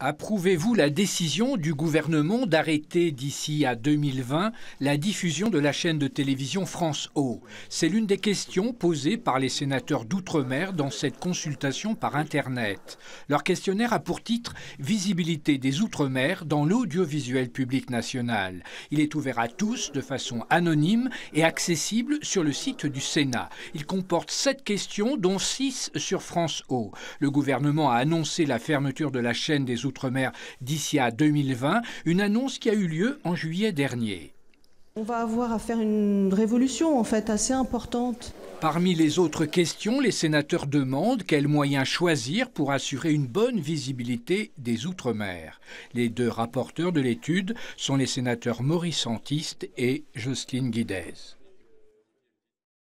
Approuvez-vous la décision du gouvernement d'arrêter d'ici à 2020 la diffusion de la chaîne de télévision France O C'est l'une des questions posées par les sénateurs d'outre-mer dans cette consultation par Internet. Leur questionnaire a pour titre Visibilité des outre-mer dans l'audiovisuel public national. Il est ouvert à tous de façon anonyme et accessible sur le site du Sénat. Il comporte sept questions, dont six sur France O. Le gouvernement a annoncé la fermeture de la chaîne des Outre-mer. Outre-mer d'ici à 2020, une annonce qui a eu lieu en juillet dernier. On va avoir à faire une révolution en fait assez importante. Parmi les autres questions, les sénateurs demandent quels moyens choisir pour assurer une bonne visibilité des Outre-mer. Les deux rapporteurs de l'étude sont les sénateurs Maurice Antiste et Justine Guidez.